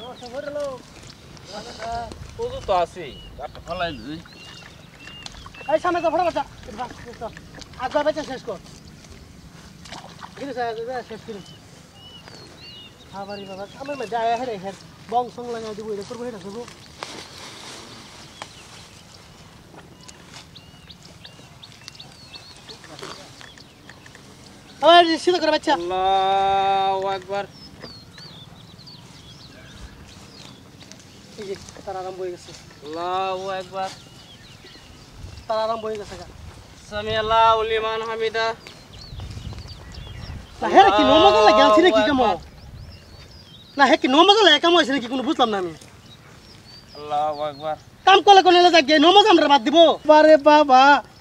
তুই তো আছিস ফলাই লুই এই সামনে তো ফটো বাচ্চা আগ বাচ্চা শেষ কর গিরে সাহেব শেষ করি খাবারই বাবা আমার মধ্যে আয়া হেরে হের বং সং লাগাই দিব করে বাচ্চা আল্লাহু আকবার এই যে তার আরাম বয়ে গেছে আল্লাহ একবার তার কি নমগা লাগে আছি নাকি কেমন না কোনো বুঝলাম না আমি আল্লাহ একবার কাম করলে কোন যাক নমজ আমরা বাদ দিব বারে বাবা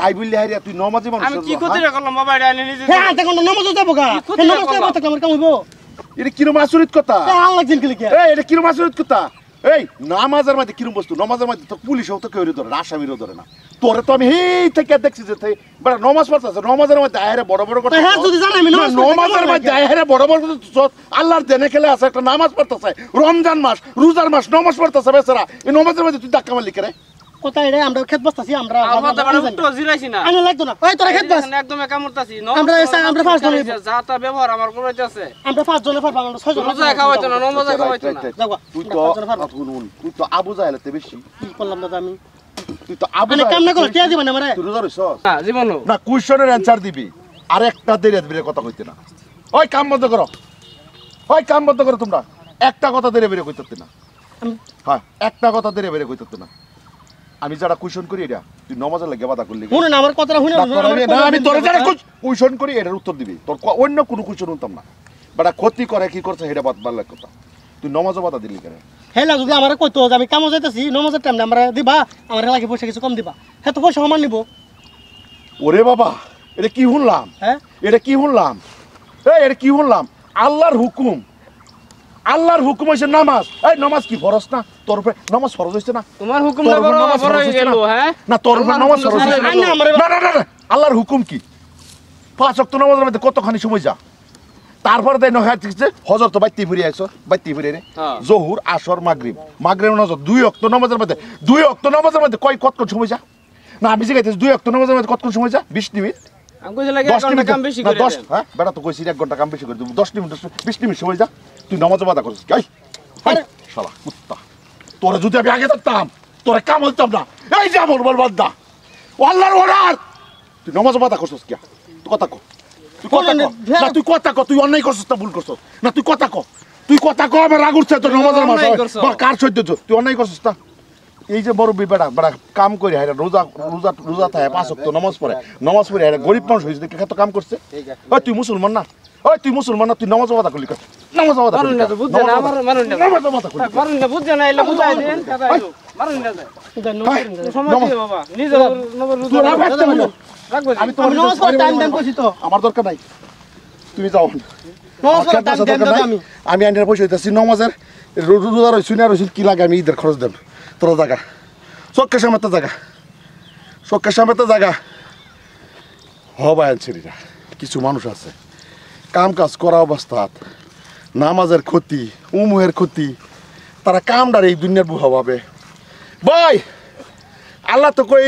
তাই বললি হাইরা তুই নমাজি মানুষ আমি কি হ্যাঁ? করতে রাখলাম বাবা এটা এনে নিজে হ্যাঁ দেখো নমাজও যাবো গা হ্যাঁ, নমাজ যাবো তো আমার কাম হইবো এটা কিরম আসরিত কথা হ্যাঁ, আল্লাহ জিন কি এই এটা কিরম আসরিত কথা এই নামাজের মধ্যে কিরম বস্তু নামাজের মধ্যে তো পুলিশ হতো কেউ ধরে আসামিরও ধরে না তোরে তো আমি হেই থেকে দেখছি যে বড় নমাজ পড়তেছে নমাজের মধ্যে আহেরে বড় বড় কথা হ্যাঁ যদি জানি আমি নমাজের মধ্যে আহেরে বড় বড় কথা আল্লাহর দেনে খেলে আছে একটা নামাজ পড়তেছে রমজান মাস রোজার মাস নমাজ পড়তেছে বেচারা এই নমাজের মধ্যে তুই ধাক্কা মারলি কেন কোথায় রে আমরা ক্ষেত বসতাছি আমরা লাগতো না ওই তোরা ক্ষেত বস একদম একা মরতাছি আমরা আমরা পাঁচ জন যা তা ব্যবহার আমার করে আমরা আমরা ছয় জন মজা খাওয়াইতো না খাওয়াইতো না তুই তো তুই তো আবু বেশি কি করলাম দাদা আমি তুই তো আবু মানে কাম না না তুই না জীবন না অ্যানসার দিবি আর একটা দেরি দিবি কথা কইতে না ওই কাম বন্ধ করো ওই কাম বন্ধ করো তোমরা একটা কথা দেরি বেরে কইতে না হ্যাঁ একটা কথা দেরি বেরে কইতে না আমি যারা কুইশন করি এটা তুই নমাজে লাগে বাধা করলি শুনুন আমার কথাটা শুনে না আমি তোর যারা কুইশন করি এটার উত্তর দিবি তোর অন্য কোনো কুইশন শুনতাম না বেটা ক্ষতি করে কি করছে সেটা বাদ মারলে কথা তুই নমাজও বাধা দিলি কেন হেলা যদি আমার কইতো আমি কামো যাইতেছি নমাজের টাইম আমরা দিবা আমার লাগে পয়সা কিছু কম দিবা হ্যাঁ তো পয়সা সমান নিব ওরে বাবা এটা কি শুনলাম হ্যাঁ এটা কি শুনলাম হ্যাঁ এটা কি শুনলাম আল্লাহর হুকুম আল্লাহর হুকুম হইছে নামাজ এই নামাজ কি ফরজ না তোর উপরে নামাজ ফরজ হইছে না তোমার হুকুম না ফরজ হইছে হ্যাঁ? না তোর উপরে নামাজ ফরজ না না না আল্লাহর হুকুম কি পাঁচ ওয়াক্ত নামাজের মধ্যে কতখানি সময় যা তারপরে হজর তো রে হ্যাঁ। জহুর আসর মাগরিব মাগরিব নজর দুই অক্ত নামাজের মধ্যে দুই অক্ত নামাজের মধ্যে কয় কত কত সময় যা না আমি জিজ্ঞাসা দুই অক্ত নামাজের মধ্যে কত কত সময় যা 20 মিনিট আমি কইছিলাম 10 মিনিট কাম বেশি করে 10 হ্যাঁ বেটা তো কইছি 1 ঘন্টা কাম বেশি করে 10 মিনিট 20 মিনিট সময় যা তুই নামাজ বাধা করিস গাই শালা কুত্তা তোরা যদি আমি আগে থাকতাম তোরা কাম হতাম না এই যা বলবার বাদ্দা আল্লাহর ওরার তুই নামাজ বাধা করছিস কিয়া তুই কথা কো তুই কথা কো তুই কথা কো তুই অন্যায় করছিস তা ভুল করছিস না তুই কথা কো তুই কথা কো আমার রাগ উঠছে তোর নামাজের মাস বা কার সহ্য তুই অন্যায় করছিস তা এই যে বড় বেড়া বেড়া কাম করে হাইরা রোজা রোজা রোজা থাকে পাঁচ অক্ত নামাজ পড়ে নামাজ পড়ে হাইরা গরিব মানুষ হয়েছে দেখে কাম করছে ওই তুই মুসলমান না ওই তুই মুসলমান না তুই নামাজ বাধা করলি কথা আমি তুমি যাও আমি আইনের পয়সা দিতেছি নমাজের রোজা রয়েছি না রয়েছি কি লাগে আমি ঈদের খরচ দেব তোর জায়গা চক্কের সামনে তো জায়গা চক্কের সামনে তো জায়গা হবায় ছেলেরা কিছু মানুষ আছে কাম কাজ করা অবস্থাত নামাজের ক্ষতি উমুহের ক্ষতি তারা কামডার এই দুনিয়ার বুহা ভাবে বয় আল্লাহ তো কই